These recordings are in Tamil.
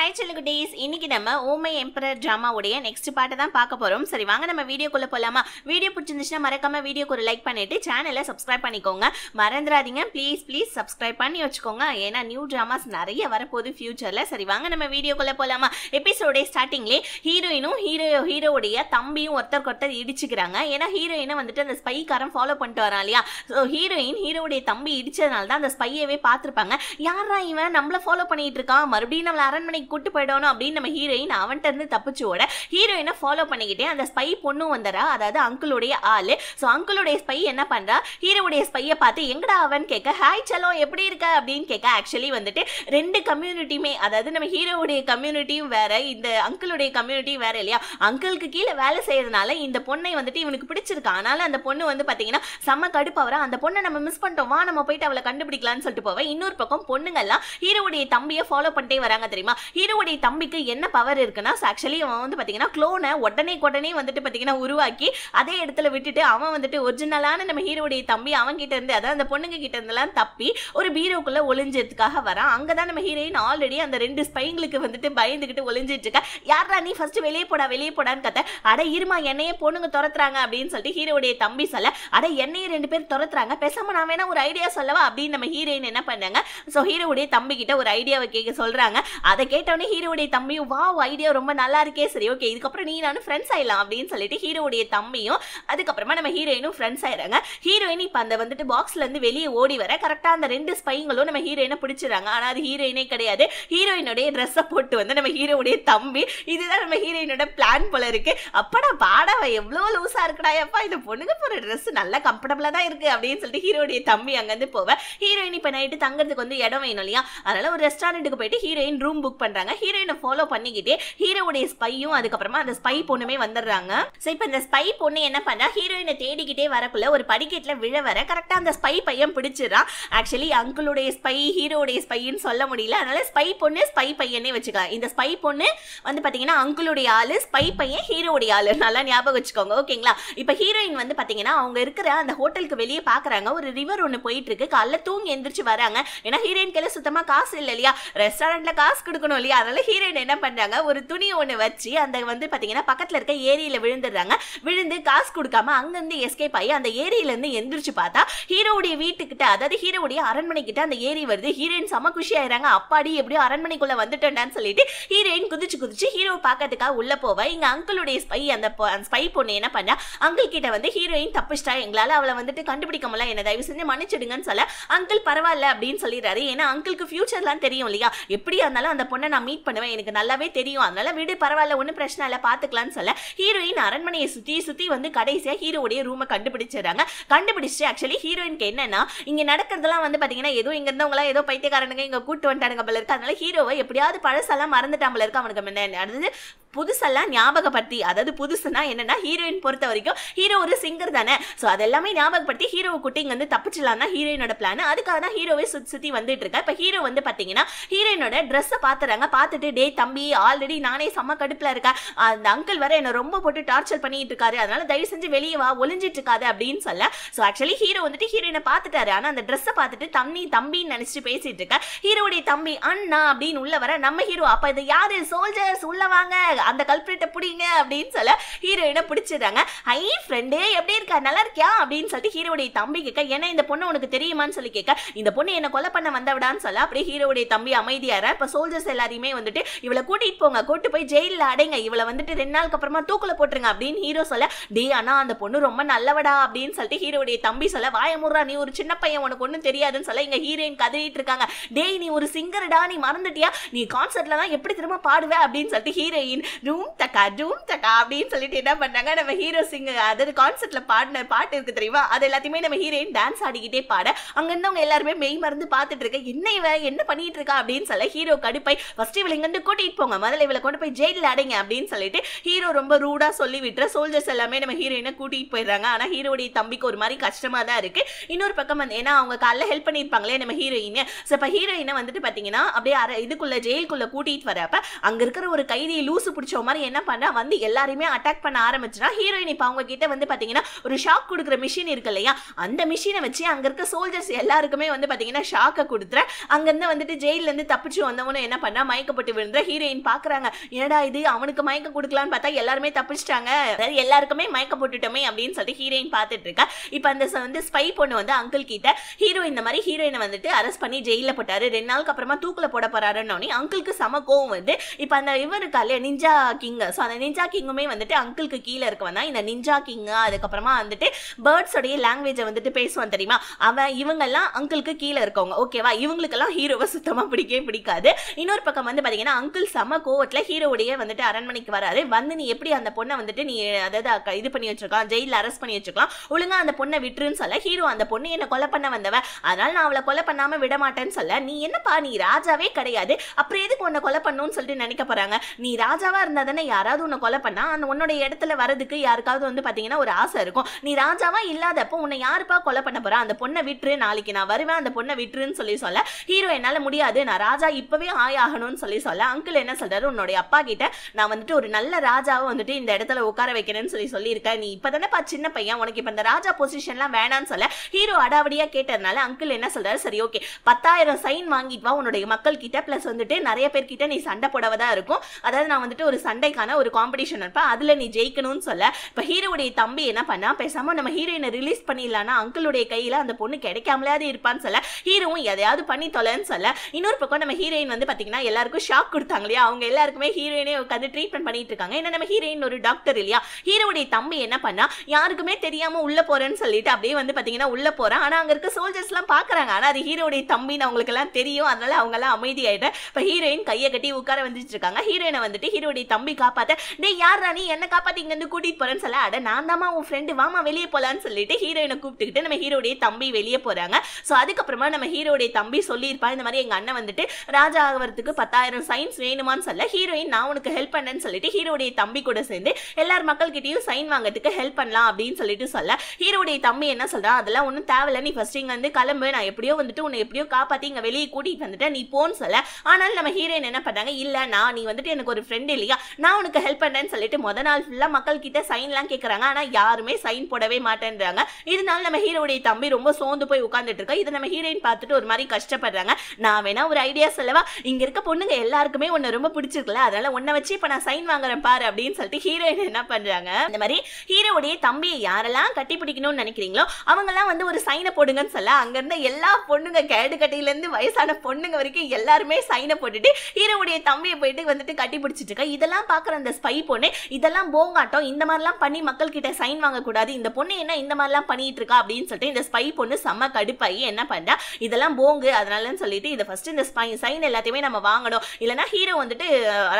ஹாய் குட்டீஸ் இன்னைக்கு நம்ம ஓமை எம்பரர் ட்ராமாவுடைய நெக்ஸ்ட் பாட்டை தான் பார்க்க போகிறோம் சரி வாங்க நம்ம வீடியோக்குள்ளே போகலாமா வீடியோ பிடிச்சிருந்துச்சுன்னா மறக்காம வீடியோக்கு ஒரு லைக் பண்ணிட்டு சேனலை சப்ஸ்கிரைப் பண்ணிக்கோங்க மறந்துடாதீங்க ப்ளீஸ் ப்ளீஸ் சப்ஸ்கிரைப் பண்ணி வச்சுக்கோங்க ஏன்னா நியூ ட்ராமாஸ் நிறைய வரப்போகுது ஃபியூச்சரில் சரி வாங்க நம்ம வீடியோக்குள்ளே போகலாமா எபிசோடைய ஸ்டார்டிங்லேயே ஹீரோயினும் ஹீரோ ஹீரோவுடைய தம்பியும் ஒருத்தர் ஒருத்தர் இடிச்சுக்கிறாங்க ஏன்னா ஹீரோயினை வந்துட்டு அந்த ஸ்பைக்காரன் ஃபாலோ பண்ணிட்டு வரான் இல்லையா ஸோ ஹீரோயின் ஹீரோவுடைய தம்பி இடிச்சதுனால தான் அந்த ஸ்பையவே பார்த்துருப்பாங்க யாரா இவன் நம்மளை ஃபாலோ பண்ணிட்டு இருக்கான் மறுபடியும் நம்மளை அரண்மனைக்கு கூட்டு போயிடணும் அப்படின்னு நம்ம ஹீரோயின் அவன்கிட்ட இருந்து தப்பிச்சு ஓட ஹீரோயினை ஃபாலோ பண்ணிக்கிட்டே அந்த ஸ்பை பொண்ணும் வந்தரா அதாவது அங்கிளுடைய ஆளு ஸோ அங்கிளுடைய ஸ்பை என்ன பண்ணுறா ஹீரோவுடைய ஸ்பையை பார்த்து எங்கடா அவன் கேட்க ஹாய் சலோ எப்படி இருக்க அப்படின்னு கேட்க ஆக்சுவலி வந்துட்டு ரெண்டு கம்யூனிட்டியுமே அதாவது நம்ம ஹீரோவுடைய கம்யூனிட்டியும் வேற இந்த அங்கிளுடைய கம்யூனிட்டியும் வேற இல்லையா அங்கிளுக்கு கீழே வேலை செய்யறதுனால இந்த பொண்ணை வந்துட்டு இவனுக்கு பிடிச்சிருக்கு அதனால அந்த பொண்ணு வந்து பார்த்தீங்கன்னா செம்ம கடுப்பாவரா அந்த பொண்ணை நம்ம மிஸ் பண்ணிட்டோம் வா நம்ம போயிட்டு அவளை கண்டுபிடிக்கலாம்னு சொல்லிட்டு போவேன் இன்னொரு பக்கம் பொண்ணுங்கள்லாம் ஹீரோவுடைய தம்பியை ஃபாலோ பண்ணிட்டே வராங்க தெரியுமா ஹீரோவுடைய தம்பிக்கு என்ன பவர் இருக்குன்னா ஆக்சுவலி அவன் வந்து பார்த்தீங்கன்னா க்ளோனை உடனே உடனே வந்துட்டு பார்த்தீங்கன்னா உருவாக்கி அதே இடத்துல விட்டுட்டு அவன் வந்துட்டு ஒரிஜினலான நம்ம ஹீரோடைய தம்பி அவன் கிட்ட இருந்து அதாவது அந்த பொண்ணுங்க கிட்ட இருந்தெல்லாம் தப்பி ஒரு பீரோக்குள்ள ஒளிஞ்சதுக்காக வரான் அங்கே தான் நம்ம ஹீரோயின் ஆல்ரெடி அந்த ரெண்டு ஸ்பைங்களுக்கு வந்துட்டு பயந்துக்கிட்டு ஒளிஞ்சிட்டு இருக்கா யாரா நீ ஃபர்ஸ்ட் வெளியே போடா வெளியே போடான்னு கத்த அட இருமா என்னையே பொண்ணுங்க துரத்துறாங்க அப்படின்னு சொல்லிட்டு ஹீரோடைய தம்பி சொல்ல அட என்னையே ரெண்டு பேர் துரத்துறாங்க பேசாம நான் வேணா ஒரு ஐடியா சொல்லவா அப்படின்னு நம்ம ஹீரோயின் என்ன பண்ணாங்க ஸோ ஹீரோடைய தம்பி கிட்ட ஒரு ஐடியாவை கேட்க சொல்றாங்க அதை கேட்டு கேட்டவனே ஹீரோடைய தம்பியும் வா ஐடியா ரொம்ப நல்லா இருக்கே சரி ஓகே இதுக்கப்புறம் நீ நானும் ஃப்ரெண்ட்ஸ் ஆயிடலாம் அப்படின்னு சொல்லிட்டு ஹீரோடைய தம்பியும் அதுக்கப்புறமா நம்ம ஹீரோயினும் ஃப்ரெண்ட்ஸ் ஆயிடுறாங்க ஹீரோயின் இப்போ அந்த வந்துட்டு இருந்து வெளியே ஓடி வர கரெக்டாக அந்த ரெண்டு ஸ்பைங்களும் நம்ம ஹீரோயினை பிடிச்சிடுறாங்க ஆனால் அது ஹீரோயினே கிடையாது ஹீரோயினுடைய ட்ரெஸ்ஸை போட்டு வந்து நம்ம ஹீரோடைய தம்பி இதுதான் நம்ம ஹீரோயினோட பிளான் போல இருக்கு அப்படா பாடவ எவ்வளோ லூஸா இருக்கடா எப்பா இந்த பொண்ணுங்க போகிற ட்ரெஸ் நல்லா கம்ஃபர்டபுளா தான் இருக்கு அப்படின்னு சொல்லிட்டு ஹீரோடைய தம்பி அங்கேருந்து போவேன் ஹீரோயின் இப்போ நைட்டு தங்குறதுக்கு வந்து இடம் வேணும் இல்லையா அதனால ஒரு ரெஸ்டாரண்ட்டுக்கு போயிட்டு ஹீரோயின் ரூம் புக் பண்ணுறேன் பண்றாங்க ஹீரோயினை ஃபாலோ பண்ணிக்கிட்டே ஹீரோவுடைய ஸ்பையும் அதுக்கப்புறமா அந்த ஸ்பை பொண்ணுமே வந்துடுறாங்க ஸோ இப்போ இந்த ஸ்பை பொண்ணு என்ன பண்ணா ஹீரோயினை தேடிக்கிட்டே வரக்குள்ள ஒரு படிக்கட்டில் விழ வர கரெக்டாக அந்த ஸ்பை பையன் பிடிச்சிடறான் ஆக்சுவலி அங்கிளுடைய ஸ்பை ஹீரோடைய ஸ்பைன்னு சொல்ல முடியல அதனால ஸ்பை பொண்ணு ஸ்பை பையனே வச்சுக்கலாம் இந்த ஸ்பை பொண்ணு வந்து பார்த்தீங்கன்னா அங்கிளுடைய ஆள் ஸ்பை பையன் ஹீரோடைய ஆள் நல்லா ஞாபகம் வச்சுக்கோங்க ஓகேங்களா இப்போ ஹீரோயின் வந்து பார்த்தீங்கன்னா அவங்க இருக்கிற அந்த ஹோட்டலுக்கு வெளியே பார்க்குறாங்க ஒரு ரிவர் ஒன்று போயிட்டு இருக்கு காலைல தூங்கி எந்திரிச்சு வராங்க ஏன்னா ஹீரோயின் கையில் சுத்தமாக காசு இல்லை இல்லையா ரெஸ்டாரண்ட்டில் காசு கொடுக்கணும் இல்லையா அதனால ஹீரோயின் என்ன பண்றாங்க ஒரு துணி ஒண்ணு வச்சு அந்த வந்து பாத்தீங்கன்னா பக்கத்துல இருக்க ஏரியில விழுந்துடுறாங்க விழுந்து காசு கொடுக்காம அங்கிருந்து எஸ்கேப் ஆகி அந்த ஏரியில இருந்து எந்திரிச்சு பார்த்தா ஹீரோவுடைய வீட்டுக்கிட்ட அதாவது ஹீரோவுடைய அரண்மனை கிட்ட அந்த ஏரி வருது ஹீரோயின் செம குஷி ஆயிடுறாங்க அப்பாடி எப்படியோ அரண்மனைக்குள்ள வந்துட்டேன்டான்னு சொல்லிட்டு ஹீரோயின் குதிச்சு குதிச்சு ஹீரோவை பார்க்கறதுக்காக உள்ள போவா இங்க அங்கிளுடைய ஸ்பை அந்த ஸ்பை பொண்ணு என்ன பண்ணா அங்கிள் கிட்ட வந்து ஹீரோயின் தப்பிச்சிட்டா எங்களால அவளை வந்துட்டு கண்டுபிடிக்க முடியல என்ன தயவு செஞ்சு மன்னிச்சிடுங்கன்னு சொல்ல அங்கிள் பரவாயில்ல அப்படின்னு சொல்லிடுறாரு ஏன்னா அங்கிளுக்கு ஃபியூச்சர்லாம் தெரியும் இல்லையா எப்படியா இருந்தாலும் அந்த பொண்ணை நான் மீட் பண்ணுவேன் எனக்கு நல்லாவே தெரியும் அதனால விடு பரவாயில்ல ஒன்றும் பிரச்சனை இல்லை பார்த்துக்கலான்னு சொல்ல ஹீரோயின் அரண்மனையை சுற்றி சுற்றி வந்து கடைசியாக ஹீரோடைய ரூமை கண்டுபிடிச்சிடுறாங்க கண்டுபிடிச்சு ஆக்சுவலி ஹீரோயினுக்கு என்னன்னா இங்கே நடக்கிறதெல்லாம் வந்து பார்த்தீங்கன்னா ஏதோ இங்கே இருந்தவங்களாம் ஏதோ பைத்தியக்காரனுங்க இங்கே கூட்டு வந்துட்டானுங்க போல இருக்கு அதனால ஹீரோவை எப்படியாவது பழசெல்லாம் மறந்துட்டான் போல இருக்கு அவனுக்கு முன்னாடி புதுசெல்லாம் ஞாபகப்படுத்தி அதாவது புதுசுனா என்னன்னா ஹீரோயின் பொறுத்த வரைக்கும் ஹீரோ ஒரு சிங்கர் தானே ஸோ அதெல்லாமே ஞாபகப்படுத்தி ஹீரோ இங்கே வந்து தப்பிச்சலாம் தான் ஹீரோயினோட பிளான் அதுக்காக தான் ஹீரோவே சுற்றி சுற்றி வந்துட்டு இருக்கா இப்போ ஹீரோ வந்து பார்த்தீங்கன்னா ஹீரோயினோட ட்ரெஸ்ஸை பார்த்துறாங்க பார்த்துட்டு டே தம்பி ஆல்ரெடி நானே செம்ம கடுப்பில் இருக்கேன் அந்த அங்கிள் வர என்னை ரொம்ப போட்டு டார்ச்சர் பண்ணிட்டு இருக்காரு அதனால தயவு செஞ்சு வெளியே வா ஒளிஞ்சிட்டு இருக்காது அப்படின்னு சொல்ல ஸோ ஆக்சுவலி ஹீரோ வந்துட்டு ஹீரோயினை பார்த்துட்டாரு ஆனால் அந்த ட்ரெஸ்ஸை பார்த்துட்டு தம்பி தம்பின்னு நினச்சிட்டு பேசிட்டு இருக்கா ஹீரோடைய தம்பி அண்ணா அப்படின்னு உள்ள வர நம்ம ஹீரோ அப்போ இது யாரு சோல்ஜர்ஸ் உள்ள வாங்க சொல்றாங்க அந்த கல்பிரிட்ட பிடிங்க அப்படின்னு சொல்ல ஹீரோயினை பிடிச்சிடுறாங்க ஐ ஃப்ரெண்டே எப்படி இருக்கா நல்லா இருக்கியா அப்படின்னு சொல்லிட்டு ஹீரோடைய தம்பி கேட்க ஏன்னா இந்த பொண்ணு உனக்கு தெரியுமான்னு சொல்லி கேட்க இந்த பொண்ணு என்னை கொலை பண்ண வந்தவிடான்னு சொல்ல அப்படியே ஹீரோடைய தம்பி அமைதியார இப்போ சோல்ஜர்ஸ் எல்லாரையுமே வந்துட்டு இவளை கூட்டிட்டு போங்க கூட்டு போய் ஜெயிலில் அடைங்க இவளை வந்துட்டு ரெண்டு நாளுக்கு அப்புறமா தூக்குல போட்டுருங்க அப்படின்னு ஹீரோ சொல்ல டே ஆனா அந்த பொண்ணு ரொம்ப நல்லவடா அப்படின்னு சொல்லிட்டு ஹீரோடைய தம்பி சொல்ல வாயமுறா நீ ஒரு சின்ன பையன் உனக்கு ஒன்றும் தெரியாதுன்னு சொல்ல இங்க ஹீரோயின் கதறிட்டு இருக்காங்க டேய் நீ ஒரு சிங்கர்டா நீ மறந்துட்டியா நீ கான்சர்ட்ல தான் எப்படி திரும்ப பாடுவே அப்படின்னு சொல்லிட்டு ஹீரோயின் ரூம் தக்கா ரூம் தக்கா அப்படின்னு சொல்லிட்டு என்ன பண்ணாங்க நம்ம ஹீரோ சிங்க அதாவது கான்செர்ட்ல பாடின பாட்டு இருக்கு தெரியுமா அது எல்லாத்தையுமே நம்ம ஹீரோயின் டான்ஸ் ஆடிக்கிட்டே பாட அங்க அவங்க எல்லாருமே மெய் மருந்து பார்த்துட்டு இருக்க என்ன இவ என்ன பண்ணிட்டு இருக்கா அப்படின்னு சொல்ல ஹீரோ கடுப்பை ஃபர்ஸ்ட் இவளை இங்கிருந்து கூட்டிட்டு போங்க முதல்ல இவளை கொண்டு போய் ஜெயிலில் அடைங்க அப்படின்னு சொல்லிட்டு ஹீரோ ரொம்ப ரூடா சொல்லி விட்டுற சோல்ஜர்ஸ் எல்லாமே நம்ம ஹீரோயினை கூட்டிட்டு போயிடுறாங்க ஆனா ஹீரோடைய தம்பிக்கு ஒரு மாதிரி கஷ்டமா தான் இருக்கு இன்னொரு பக்கம் வந்து ஏன்னா அவங்க காலைல ஹெல்ப் பண்ணியிருப்பாங்களே நம்ம ஹீரோயின் ஸோ இப்போ ஹீரோயினை வந்துட்டு பார்த்தீங்கன்னா அப்படியே அரை இதுக்குள்ள ஜெயிலுக்குள்ள கூட்டிட்டு வரப்ப அங்க இருக்கிற ஒரு கைதியை லூசு பிடிச்ச மாதிரி என்ன பண்ணா வந்து எல்லாருமே அட்டாக் பண்ண ஆரம்பிச்சுனா ஹீரோயின் இப்போ அவங்க கிட்ட வந்து பார்த்தீங்கன்னா ஒரு ஷாக் கொடுக்குற மிஷின் இருக்கு இல்லையா அந்த மிஷினை வச்சு அங்கே இருக்க சோல்ஜர்ஸ் எல்லாருக்குமே வந்து பார்த்தீங்கன்னா ஷாக்கை கொடுத்துற அங்கேருந்து வந்துட்டு ஜெயிலேருந்து தப்பிச்சு வந்தவனும் என்ன பண்ணா மயக்கப்பட்டு விழுந்துற ஹீரோயின் பார்க்குறாங்க என்னடா இது அவனுக்கு மயக்கம் கொடுக்கலான்னு பார்த்தா எல்லாருமே தப்பிச்சிட்டாங்க அதாவது எல்லாருக்குமே மயக்க போட்டுட்டோமே அப்படின்னு சொல்லிட்டு ஹீரோயின் பார்த்துட்டு இருக்கா இப்போ அந்த வந்து ஸ்பை பொண்ணு வந்து அங்கிள் கிட்ட ஹீரோ இந்த மாதிரி ஹீரோயினை வந்துட்டு அரெஸ்ட் பண்ணி ஜெயிலில் போட்டாரு ரெண்டு நாளுக்கு அப்புறமா தூக்கில் போட போறாருன்னு அங்கிளுக்கு சம கோவம் வந்து இப்போ அந்த இவருக்கு அல்ல நிஞ்சா நிஞ்சா கிங் ஸோ அந்த நிஞ்சா கிங்குமே வந்துட்டு அங்கிளுக்கு கீழே இருக்கவன் தான் இந்த நிஞ்சா கிங் அதுக்கப்புறமா வந்துட்டு பேர்ட்ஸோடைய லாங்குவேஜை வந்துட்டு பேசுவான் தெரியுமா அவன் இவங்கெல்லாம் அங்கிளுக்கு கீழே இருக்கவங்க ஓகேவா இவங்களுக்கெல்லாம் ஹீரோவை சுத்தமாக பிடிக்கவே பிடிக்காது இன்னொரு பக்கம் வந்து பார்த்தீங்கன்னா அங்கிள் செம கோவத்தில் ஹீரோவுடைய வந்துட்டு அரண்மனைக்கு வராது வந்து நீ எப்படி அந்த பொண்ணை வந்துட்டு நீ அதாவது இது பண்ணி வச்சிருக்கான் ஜெயிலில் அரெஸ்ட் பண்ணி வச்சிருக்கலாம் ஒழுங்காக அந்த பொண்ணை விட்டுருன்னு சொல்ல ஹீரோ அந்த பொண்ணு என்னை கொலை பண்ண வந்தவன் அதனால் நான் அவளை கொலை பண்ணாமல் விட மாட்டேன்னு சொல்ல நீ என்னப்பா நீ ராஜாவே கிடையாது அப்புறம் எதுக்கு உன்னை கொலை பண்ணணும்னு சொல்லிட்டு நினைக்க போகிறாங்க நீ ராஜாவாக ராஜாவாக இருந்தால் தானே யாராவது உன்னை கொலை பண்ணால் அந்த உன்னோட இடத்துல வரதுக்கு யாருக்காவது வந்து பார்த்தீங்கன்னா ஒரு ஆசை இருக்கும் நீ ராஜாவாக இல்லாதப்போ உன்னை யாருப்பா கொலை பண்ண போகிறா அந்த பொண்ணை விட்டுரு நாளைக்கு நான் வருவேன் அந்த பொண்ணை விட்டுருன்னு சொல்லி சொல்ல ஹீரோ என்னால் முடியாது நான் ராஜா இப்போவே ஆய் ஆகணும்னு சொல்லி சொல்ல அங்கிள் என்ன சொல்கிறாரு உன்னோட அப்பா கிட்ட நான் வந்துட்டு ஒரு நல்ல ராஜாவை வந்துட்டு இந்த இடத்துல உட்கார வைக்கிறேன்னு சொல்லி சொல்லியிருக்கேன் நீ இப்போ தானேப்பா சின்ன பையன் உனக்கு இப்போ இந்த ராஜா பொசிஷன்லாம் வேணான்னு சொல்ல ஹீரோ அடாவடியாக கேட்டதுனால அங்கிள் என்ன சொல்கிறாரு சரி ஓகே பத்தாயிரம் சைன் வாங்கிட்டு வா உன்னுடைய மக்கள் கிட்ட ப்ளஸ் வந்துட்டு நிறைய கிட்ட நீ சண்டை போடவதா இருக்கும் அதாவது நான் வந்துட்டு ஒரு சண்டைக்கான ஒரு காம்படிஷன் இருப்பேன் அதில் நீ ஜெயிக்கணும்னு சொல்ல இப்போ ஹீரோடைய தம்பி என்ன பண்ணா பேசாமல் நம்ம ஹீரோயினை ரிலீஸ் பண்ணிடலான்னா அங்கிளுடைய கையில் அந்த பொண்ணு கிடைக்காமலாவது இருப்பான்னு சொல்ல ஹீரோவும் எதையாவது பண்ணி தொலைன்னு சொல்ல இன்னொரு பக்கம் நம்ம ஹீரோயின் வந்து பார்த்தீங்கன்னா எல்லாருக்கும் ஷாக் கொடுத்தாங்க இல்லையா அவங்க எல்லாருக்குமே ஹீரோயினே உட்காந்து ட்ரீட்மெண்ட் பண்ணிட்டு இருக்காங்க ஏன்னா நம்ம ஹீரோயின் ஒரு டாக்டர் இல்லையா ஹீரோடைய தம்பி என்ன பண்ணா யாருக்குமே தெரியாம உள்ள போறேன்னு சொல்லிட்டு அப்படியே வந்து பாத்தீங்கன்னா உள்ள போறேன் ஆனா அங்க இருக்க சோல்ஜர்ஸ் எல்லாம் பாக்குறாங்க ஆனா அது ஹீரோடைய தம்பின்னு அவங்களுக்கு எல்லாம் தெரியும் அதனால அவங்க எல்லாம் இப்போ இப்ப ஹீரோயின் கையை கட்டி உட்கார வந்துட்டு இருக்காங்க ஹீரோயினை வந்துட்டு ஹீரோடைய என்னுடைய தம்பி காப்பாற்ற டே யார் நீ என்ன காப்பாற்றி இங்கேருந்து கூட்டிகிட்டு போகிறேன்னு சொல்ல அட நான் தாம்மா உன் ஃப்ரெண்டு வாமா வெளியே போகலான்னு சொல்லிட்டு ஹீரோயினை கூப்பிட்டுக்கிட்டு நம்ம ஹீரோடைய தம்பி வெளியே போகிறாங்க ஸோ அதுக்கப்புறமா நம்ம ஹீரோடைய தம்பி சொல்லியிருப்பா இந்த மாதிரி எங்கள் அண்ணன் வந்துட்டு ராஜா ஆகிறதுக்கு பத்தாயிரம் சைன்ஸ் வேணுமான்னு சொல்ல ஹீரோயின் நான் உனக்கு ஹெல்ப் பண்ணேன்னு சொல்லிட்டு ஹீரோடைய தம்பி கூட சேர்ந்து எல்லார் மக்கள்கிட்டையும் சைன் வாங்கிறதுக்கு ஹெல்ப் பண்ணலாம் அப்படின்னு சொல்லிட்டு சொல்ல ஹீரோடைய தம்பி என்ன சொல்கிறான் அதெல்லாம் ஒன்றும் தேவையில்ல நீ ஃபஸ்ட் இங்கே வந்து கிளம்பு நான் எப்படியோ வந்துட்டு உன்னை எப்படியோ காப்பாற்றி இங்கே வெளியே கூட்டிகிட்டு வந்துட்டேன் நீ போன்னு சொல்ல ஆனால் நம்ம ஹீரோயின் என்ன பண்ணாங்க இல்லை நான் நீ வந்துட்டு எனக்கு ஒரு ஃப்ரெண்டு இல்லையா நான் உனக்கு ஹெல்ப் பண்ணுறேன்னு சொல்லிட்டு முத நாள் ஃபுல்லாக மக்கள் கிட்ட சைன்லாம் கேட்குறாங்க ஆனால் யாருமே சைன் போடவே மாட்டேன்றாங்க இதனால நம்ம ஹீரோடைய தம்பி ரொம்ப சோர்ந்து போய் உட்காந்துட்டு இருக்கோம் இதை நம்ம ஹீரோயின் பார்த்துட்டு ஒரு மாதிரி கஷ்டப்படுறாங்க நான் வேணா ஒரு ஐடியா சொல்லவா இங்கே இருக்க பொண்ணுங்க எல்லாருக்குமே உன்னை ரொம்ப பிடிச்சிருக்குல்ல அதனால உன்னை வச்சு இப்போ நான் சைன் வாங்குறேன் பாரு அப்படின்னு சொல்லிட்டு ஹீரோயின் என்ன பண்ணுறாங்க இந்த மாதிரி ஹீரோடைய தம்பியை யாரெல்லாம் கட்டி பிடிக்கணும்னு நினைக்கிறீங்களோ அவங்கெல்லாம் வந்து ஒரு சைனை போடுங்கன்னு சொல்ல அங்கேருந்து எல்லா பொண்ணுங்க கேடு கட்டையிலேருந்து வயசான பொண்ணுங்க வரைக்கும் எல்லாருமே சைனை போட்டுட்டு ஹீரோடைய தம்பியை போயிட்டு வந்துட்டு கட்டி பிடிச்சிட்டு இதெல்லாம் பார்க்குற அந்த ஸ்பை பொண்ணு இதெல்லாம் போங்காட்டம் இந்த மாதிரிலாம் பண்ணி மக்கள் கிட்ட சைன் வாங்கக்கூடாது இந்த பொண்ணு என்ன இந்த மாதிரிலாம் பண்ணிட்டு இருக்கா அப்படின்னு சொல்லிட்டு இந்த ஸ்பை பொண்ணு செம்ம கடுப்பாகி என்ன பண்ணா இதெல்லாம் போங்கு அதனாலன்னு சொல்லிட்டு இதை ஃபர்ஸ்ட் இந்த ஸ்பை சைன் எல்லாத்தையுமே நம்ம வாங்கணும் இல்லைனா ஹீரோ வந்துட்டு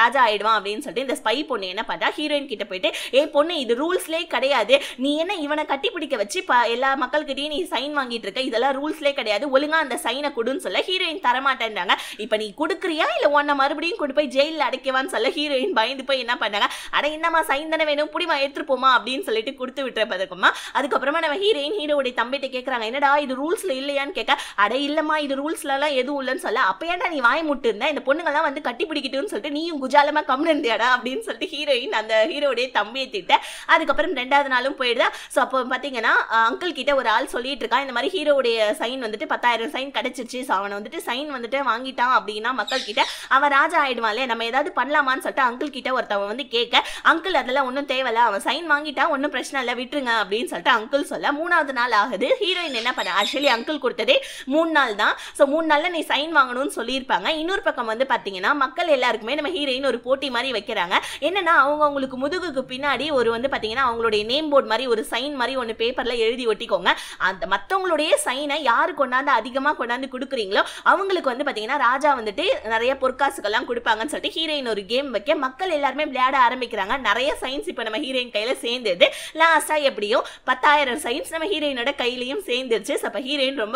ராஜா ஆயிடுவான் அப்படின்னு சொல்லிட்டு இந்த ஸ்பை பொண்ணு என்ன பண்ணா ஹீரோயின் கிட்ட போயிட்டு ஏ பொண்ணு இது ரூல்ஸ்லே கிடையாது நீ என்ன இவனை கட்டி பிடிக்க வச்சு எல்லா மக்கள்கிட்டயும் நீ சைன் வாங்கிட்டு இருக்க இதெல்லாம் ரூல்ஸ்லே கிடையாது ஒழுங்கா அந்த சைனை கொடுன்னு சொல்ல ஹீரோயின் தரமாட்டேன்றாங்க இப்போ நீ கொடுக்குறியா இல்லை உன்னை மறுபடியும் கொண்டு போய் ஜெயிலில் அடைக்கவான்னு சொல்ல ஹீரோ ஹீரோயின் பயந்து போய் என்ன பண்ணாங்க அட என்னம்மா சைன் தானே வேணும் புடிமா எடுத்துட்டு அப்படின்னு சொல்லிட்டு கொடுத்து விட்டுற பதக்கமா அதுக்கப்புறமா நம்ம ஹீரோயின் ஹீரோடைய தம்பிட்ட கேட்குறாங்க என்னடா இது ரூல்ஸில் இல்லையான்னு கேட்க அட இல்லைம்மா இது ரூல்ஸ்லலாம் எதுவும் இல்லைன்னு சொல்ல அப்போ ஏன்டா நீ வாய் முட்டு இருந்த இந்த பொண்ணுங்கள்லாம் வந்து கட்டி பிடிக்கிட்டுன்னு சொல்லிட்டு நீயும் குஜாலமாக கம்னு இருந்தியாடா அப்படின்னு சொல்லிட்டு ஹீரோயின் அந்த ஹீரோடைய தம்பியை திட்ட அதுக்கப்புறம் ரெண்டாவது நாளும் போயிடுதா ஸோ அப்போ பார்த்தீங்கன்னா அங்கிள் கிட்ட ஒரு ஆள் சொல்லிட்டு இருக்கான் இந்த மாதிரி ஹீரோடைய சைன் வந்துட்டு பத்தாயிரம் சைன் கிடைச்சிருச்சு ஸோ அவனை வந்துட்டு சைன் வந்துட்டு வாங்கிட்டான் அப்படின்னா மக்கள் கிட்ட அவன் ராஜா ஆயிடுவான்ல நம்ம ஏதாவது பண்ணலாமான்னு சொல்லிட்டு அங்கிள் கிட்ட ஒருத்தவன் வந்து கேட்க அங்கிள் அதெல்லாம் ஒன்றும் தேவையில்ல அவன் சைன் வாங்கிட்டா ஒன்றும் பிரச்சனை இல்லை விட்டுருங்க அப்படின்னு சொல்லிட்டு அங்கிள் சொல்ல மூணாவது நாள் ஆகுது ஹீரோயின் என்ன பண்ண ஆக்சுவலி அங்கிள் கொடுத்ததே மூணு நாள் தான் ஸோ மூணு நாளில் நீ சைன் வாங்கணும்னு சொல்லியிருப்பாங்க இன்னொரு பக்கம் வந்து பார்த்தீங்கன்னா மக்கள் எல்லாருக்குமே நம்ம ஹீரோயின் ஒரு போட்டி மாதிரி வைக்கிறாங்க என்னன்னா அவங்க அவங்களுக்கு முதுகுக்கு பின்னாடி ஒரு வந்து பார்த்தீங்கன்னா அவங்களுடைய நேம் போர்டு மாதிரி ஒரு சைன் மாதிரி ஒன்று பேப்பரில் எழுதி ஒட்டிக்கோங்க அந்த மற்றவங்களுடைய சைனை யார் கொண்டாந்து அதிகமாக கொண்டாந்து கொடுக்குறீங்களோ அவங்களுக்கு வந்து பார்த்தீங்கன்னா ராஜா வந்துட்டு நிறைய பொற்காசுகள்லாம் கொடுப்பாங்கன்னு சொல்லிட்டு ஹீரோயின் ஒரு கேம் வைக்க மக்கள் எல்லாருமே விளையாட ஆரம்பிக்கிறாங்க நிறைய சயின்ஸ் இப்போ நம்ம ஹீரோயின் கையில் சேர்ந்தது லாஸ்ட்டாக எப்படியும் பத்தாயிரம் சயின்ஸ் நம்ம ஹீரோயினோட கையிலையும் சேர்ந்துருச்சு அப்போ ஹீரோயின் ரொம்ப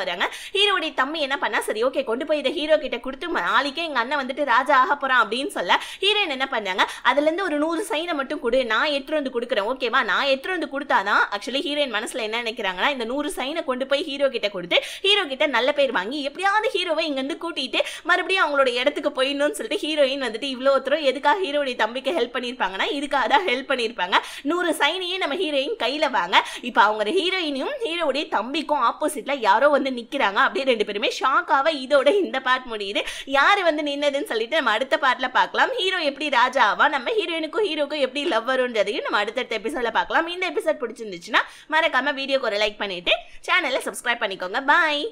வராங்க ஹீரோடைய தம்பி என்ன பண்ணா சரி ஓகே கொண்டு போய் இதை ஹீரோ கிட்ட கொடுத்து நாளைக்கே எங்கள் அண்ணன் வந்துட்டு ராஜா ஆக போகிறான் அப்படின்னு சொல்ல ஹீரோயின் என்ன பண்ணாங்க அதுலேருந்து ஒரு நூறு சைனை மட்டும் கொடு நான் எட்டு வந்து கொடுக்குறேன் ஓகேவா நான் எட்டு வந்து கொடுத்தாதான் ஆக்சுவலி ஹீரோயின் மனசில் என்ன நினைக்கிறாங்கன்னா இந்த நூறு சைனை கொண்டு போய் ஹீரோ கிட்ட கொடுத்து ஹீரோ கிட்ட நல்ல பேர் வாங்கி எப்படியாவது ஹீரோவை இங்கேருந்து கூட்டிகிட்டு மறுபடியும் அவங்களோட இடத்துக்கு போயிடணும்னு சொல்லிட்டு ஹீரோயின் வந்துட்டு இவ்வளோ எல்லாரும் எதுக்காக ஹீரோடைய தம்பிக்கு ஹெல்ப் பண்ணியிருப்பாங்கன்னா இதுக்காக தான் ஹெல்ப் பண்ணியிருப்பாங்க நூறு சைனையும் நம்ம ஹீரோயின் கையில் வாங்க இப்போ அவங்க ஹீரோயினையும் ஹீரோடைய தம்பிக்கும் ஆப்போசிட்டில் யாரோ வந்து நிற்கிறாங்க அப்படியே ரெண்டு பேருமே ஷாக்காக இதோட இந்த பார்ட் முடியுது யார் வந்து நின்னதுன்னு சொல்லிட்டு நம்ம அடுத்த பார்ட்டில் பார்க்கலாம் ஹீரோ எப்படி ராஜாவா நம்ம ஹீரோயினுக்கும் ஹீரோக்கும் எப்படி லவ் வரும்ன்றதையும் நம்ம அடுத்தடுத்த எபிசோடில் பார்க்கலாம் இந்த எபிசோட் பிடிச்சிருந்துச்சுன்னா மறக்காமல் வீடியோக்கு ஒரு லைக் பண்ணிவிட்டு சேனலை சப்ஸ்கிரைப் பண்ணிக்கோங்க பாய்